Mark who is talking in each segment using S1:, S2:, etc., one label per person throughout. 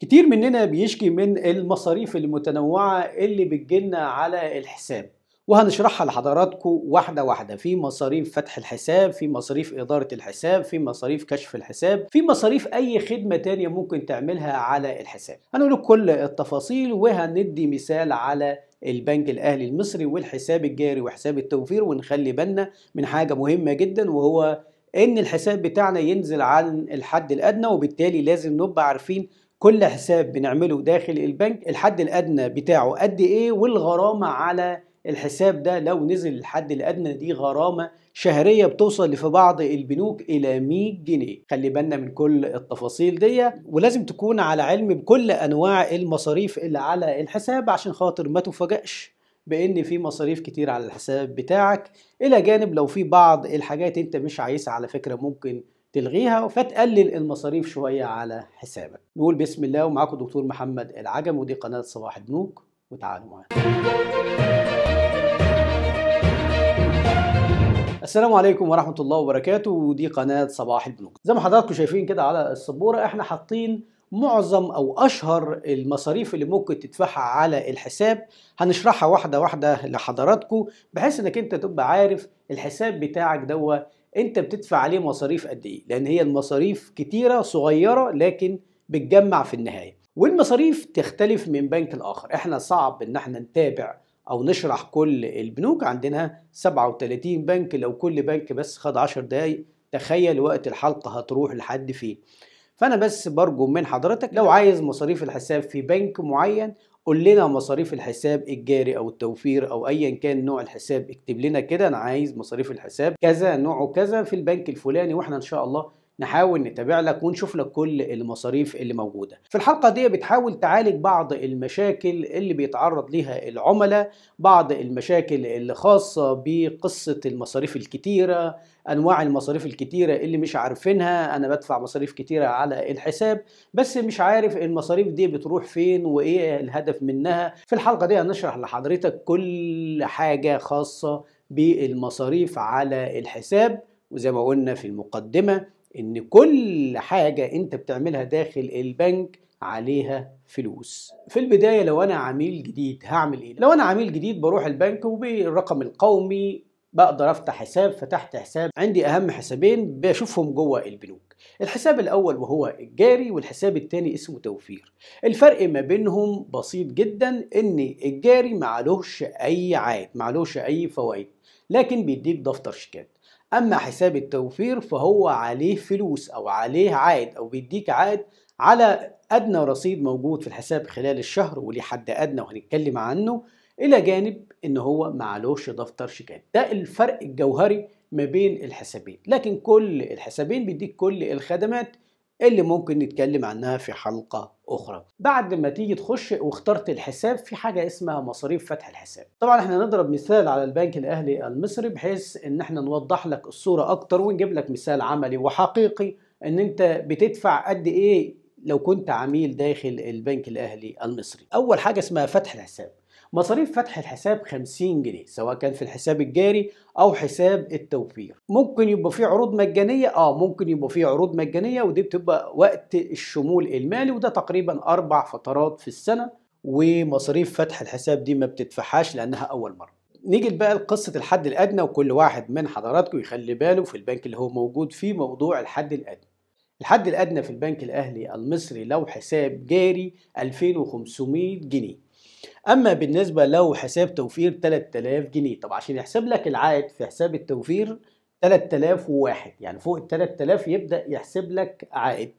S1: كتير مننا بيشكي من المصاريف المتنوعة اللي بتجينا على الحساب وهنشرحها لحضراتكم واحدة واحدة في مصاريف فتح الحساب في مصاريف إدارة الحساب في مصاريف كشف الحساب في مصاريف أي خدمة تانية ممكن تعملها على الحساب هنقول كل التفاصيل وهندي مثال على البنك الاهلي المصري والحساب الجاري وحساب التوفير ونخلي بالنا من حاجه مهمه جدا وهو ان الحساب بتاعنا ينزل عن الحد الادنى وبالتالي لازم نبقى عارفين كل حساب بنعمله داخل البنك الحد الادنى بتاعه قد ايه والغرامه على الحساب ده لو نزل الحد الادنى دي غرامه شهريه بتوصل في بعض البنوك الى 100 جنيه خلي بالنا من كل التفاصيل دي ولازم تكون على علم بكل انواع المصاريف اللي على الحساب عشان خاطر ما تفاجئش بان في مصاريف كتير على الحساب بتاعك الى جانب لو في بعض الحاجات انت مش عايزها على فكره ممكن تلغيها فتقلل المصاريف شوية على حسابك نقول بسم الله ومعاكم دكتور محمد العجم ودي قناة صباح بنوك وتعالوا معانا السلام عليكم ورحمة الله وبركاته ودي قناة صباح البنوك زي ما حضراتكم شايفين كده على السبورة احنا حاطين معظم او اشهر المصاريف اللي ممكن تدفعها على الحساب هنشرحها واحدة واحدة لحضراتكم بحيث انك انت تبقى عارف الحساب بتاعك دوت انت بتدفع عليه مصاريف قد ايه لان هي المصاريف كتيره صغيره لكن بتجمع في النهايه والمصاريف تختلف من بنك لاخر احنا صعب ان احنا نتابع او نشرح كل البنوك عندنا 37 بنك لو كل بنك بس خد 10 دقايق تخيل وقت الحلقه هتروح لحد فين فانا بس برجو من حضرتك لو عايز مصاريف الحساب في بنك معين قول لنا مصاريف الحساب الجاري او التوفير او ايا كان نوع الحساب اكتب لنا كده انا عايز مصاريف الحساب كذا نوعه كذا في البنك الفلاني واحنا ان شاء الله نحاول نتابع لك ونشوف لك كل المصاريف اللي موجوده في الحلقه دي بتحاول تعالج بعض المشاكل اللي بيتعرض ليها العملاء بعض المشاكل اللي خاصه بقصه المصاريف الكتيره انواع المصاريف الكتيره اللي مش عارفينها انا بدفع مصاريف كتيره على الحساب بس مش عارف المصاريف دي بتروح فين وايه الهدف منها في الحلقه دي هنشرح لحضرتك كل حاجه خاصه بالمصاريف على الحساب وزي ما قلنا في المقدمه ان كل حاجه انت بتعملها داخل البنك عليها فلوس في البدايه لو انا عميل جديد هعمل ايه لو انا عميل جديد بروح البنك وبالرقم القومي بقدر افتح حساب فتحت حساب عندي اهم حسابين بشوفهم جوه البنوك الحساب الاول وهو الجاري والحساب الثاني اسمه توفير الفرق ما بينهم بسيط جدا ان الجاري معلوش اي عائد معلوش اي فوائد لكن بيديك دفتر شيكات أما حساب التوفير فهو عليه فلوس أو عليه عائد أو بيديك عائد على أدنى رصيد موجود في الحساب خلال الشهر وليه حد أدنى وهنتكلم عنه إلى جانب إن هو معلوش دفتر شيكات ده الفرق الجوهري ما بين الحسابين لكن كل الحسابين بيديك كل الخدمات اللي ممكن نتكلم عنها في حلقة أخرى بعد ما تيجي تخش واخترت الحساب في حاجة اسمها مصاريف فتح الحساب طبعا احنا نضرب مثال على البنك الأهلي المصري بحيث ان احنا نوضح لك الصورة أكتر ونجيب لك مثال عملي وحقيقي ان انت بتدفع قد ايه لو كنت عميل داخل البنك الأهلي المصري أول حاجة اسمها فتح الحساب مصاريف فتح الحساب 50 جنيه سواء كان في الحساب الجاري او حساب التوفير ممكن يبقى فيه عروض مجانيه اه ممكن يبقى فيه عروض مجانيه ودي بتبقى وقت الشمول المالي وده تقريبا اربع فترات في السنه ومصاريف فتح الحساب دي ما بتدفعهاش لانها اول مره نيجي بقى لقصة الحد الأدنى وكل واحد من حضراتكم يخلي باله في البنك اللي هو موجود فيه موضوع الحد الأدنى الحد الأدنى في البنك الأهلي المصري لو حساب جاري 2500 جنيه اما بالنسبه لو حساب توفير 3000 جنيه طب عشان يحسب لك العائد في حساب التوفير 3001 يعني فوق ال 3000 يبدا يحسب لك عائد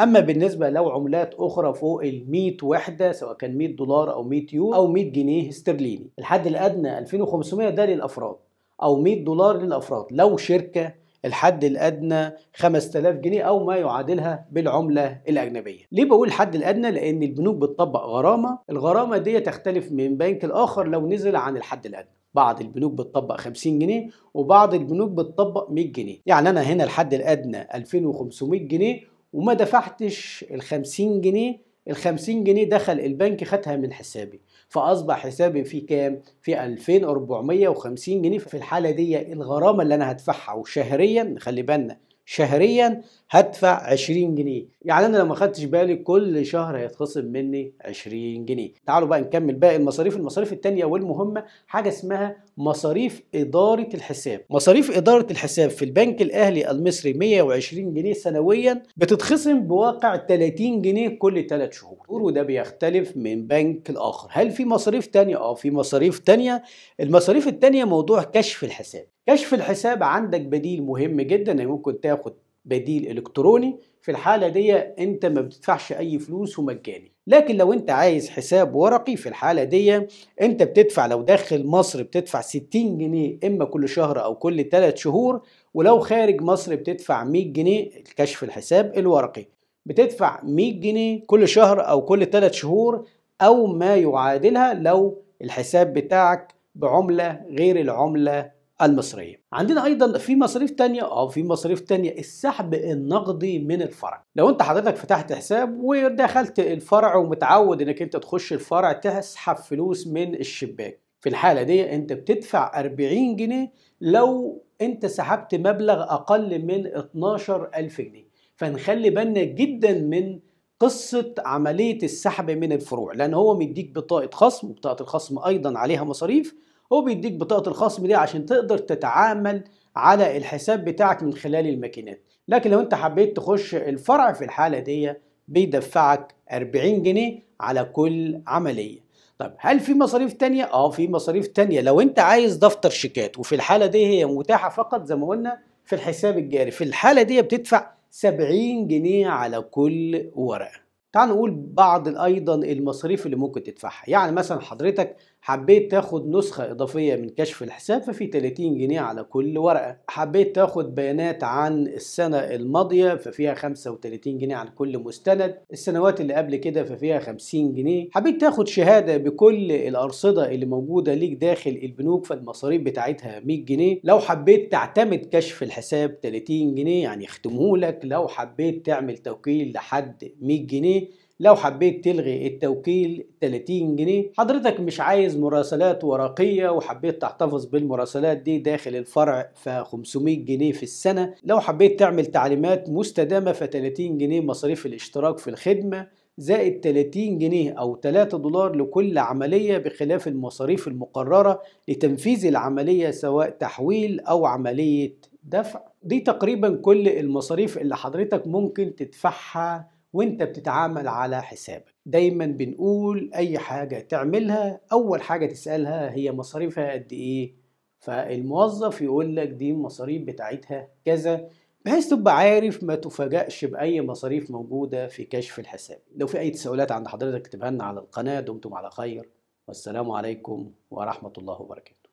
S1: اما بالنسبه لو عملات اخرى فوق ال 100 وحده سواء كان 100 دولار او 100 يورو او 100 جنيه استرليني الحد الادنى 2500 ده للافراد او 100 دولار للافراد لو شركه الحد الأدنى 5000 جنيه أو ما يعادلها بالعملة الأجنبية ليه بقول الحد الأدنى؟ لأن البنوك بتطبق غرامة الغرامة دي تختلف من بنك لاخر لو نزل عن الحد الأدنى بعض البنوك بتطبق 50 جنيه وبعض البنوك بتطبق 100 جنيه يعني أنا هنا الحد الأدنى 2500 جنيه وما دفعتش ال 50 جنيه ال 50 جنيه دخل البنك خدها من حسابي فاصبح حسابي في كام في 2450 جنيه في الحاله دي الغرامه اللي انا هدفعها وشهريا خلي بالنا شهريا هدفع 20 جنيه يعني انا لو ما خدتش بالي كل شهر هيتخصم مني 20 جنيه تعالوا بقى نكمل باقي المصاريف المصاريف التانية والمهمة حاجة اسمها مصاريف إدارة الحساب مصاريف إدارة الحساب في البنك الأهلي المصري 120 جنيه سنويا بتتخصم بواقع 30 جنيه كل 3 شهور وده بيختلف من بنك الآخر هل في مصاريف تانية؟ آه في مصاريف تانية المصاريف التانية موضوع كشف الحساب كشف الحساب عندك بديل مهم جدا ممكن تاخد بديل الكتروني في الحالة دي انت ما بتدفعش اي فلوس ومجاني لكن لو انت عايز حساب ورقي في الحالة دي انت بتدفع لو داخل مصر بتدفع 60 جنيه اما كل شهر او كل 3 شهور ولو خارج مصر بتدفع 100 جنيه الكشف الحساب الورقي بتدفع 100 جنيه كل شهر او كل 3 شهور او ما يعادلها لو الحساب بتاعك بعملة غير العملة المصرية عندنا أيضا في مصاريف تانية أو في مصاريف تانية السحب النقدي من الفرع لو أنت حضرتك فتحت حساب ودخلت الفرع ومتعود أنك أنت تخش الفرع تسحب فلوس من الشباك في الحالة دي أنت بتدفع 40 جنيه لو أنت سحبت مبلغ أقل من 12000 جنيه فنخلي بالنا جدا من قصة عملية السحب من الفروع لأن هو مديك بطاقة خصم وبطاقة الخصم أيضا عليها مصاريف هو بيديك بطاقة الخصم دي عشان تقدر تتعامل على الحساب بتاعك من خلال الماكينات لكن لو انت حبيت تخش الفرع في الحالة دي بيدفعك 40 جنيه على كل عملية طب هل في مصاريف تانية؟ اه في مصاريف تانية لو انت عايز دفتر شيكات وفي الحالة دي هي متاحة فقط زي ما قلنا في الحساب الجاري في الحالة دي بتدفع 70 جنيه على كل ورقة تعال نقول بعض ايضا المصاريف اللي ممكن تدفعها يعني مثلا حضرتك حبيت تاخد نسخة إضافية من كشف الحساب ففي 30 جنيه على كل ورقة حبيت تاخد بيانات عن السنة الماضية ففيها 35 جنيه على كل مستند السنوات اللي قبل كده ففيها 50 جنيه حبيت تاخد شهادة بكل الأرصدة اللي موجودة ليك داخل البنوك فالمصاريف بتاعتها 100 جنيه لو حبيت تعتمد كشف الحساب 30 جنيه يعني يختمهولك لو حبيت تعمل توكيل لحد 100 جنيه لو حبيت تلغي التوكيل 30 جنيه حضرتك مش عايز مراسلات ورقية وحبيت تحتفظ بالمراسلات دي داخل الفرع ف 500 جنيه في السنة لو حبيت تعمل تعليمات مستدامة ف 30 جنيه مصاريف الاشتراك في الخدمة زائد 30 جنيه أو 3 دولار لكل عملية بخلاف المصاريف المقررة لتنفيذ العملية سواء تحويل أو عملية دفع دي تقريبا كل المصاريف اللي حضرتك ممكن تدفعها وانت بتتعامل على حسابك دايما بنقول اي حاجة تعملها اول حاجة تسألها هي مصاريفها قد ايه فالموظف يقول لك دي المصاريف بتاعتها كذا بحيث تبقى عارف ما تفاجأش بأي مصاريف موجودة في كشف الحساب لو في أي تساؤلات عند حضرتك اكتبها لنا على القناة دمتم على خير والسلام عليكم ورحمة الله وبركاته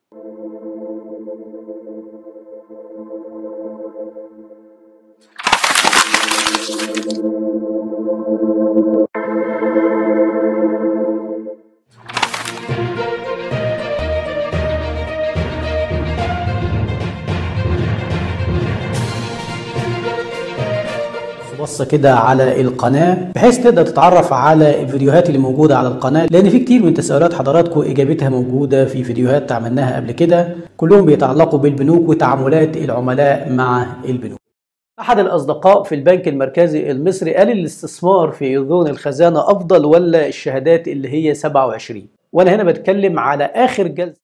S1: بص كده على القناة بحيث تقدر تتعرف على الفيديوهات اللي موجودة على القناة لأن في كتير من تساؤلات حضراتكم إجابتها موجودة في فيديوهات عملناها قبل كده كلهم بيتعلقوا بالبنوك وتعاملات العملاء مع البنوك أحد الأصدقاء في البنك المركزي المصري قال الاستثمار في أذون الخزانة أفضل ولا الشهادات اللي هي 27 وأنا هنا بتكلم على آخر جلسة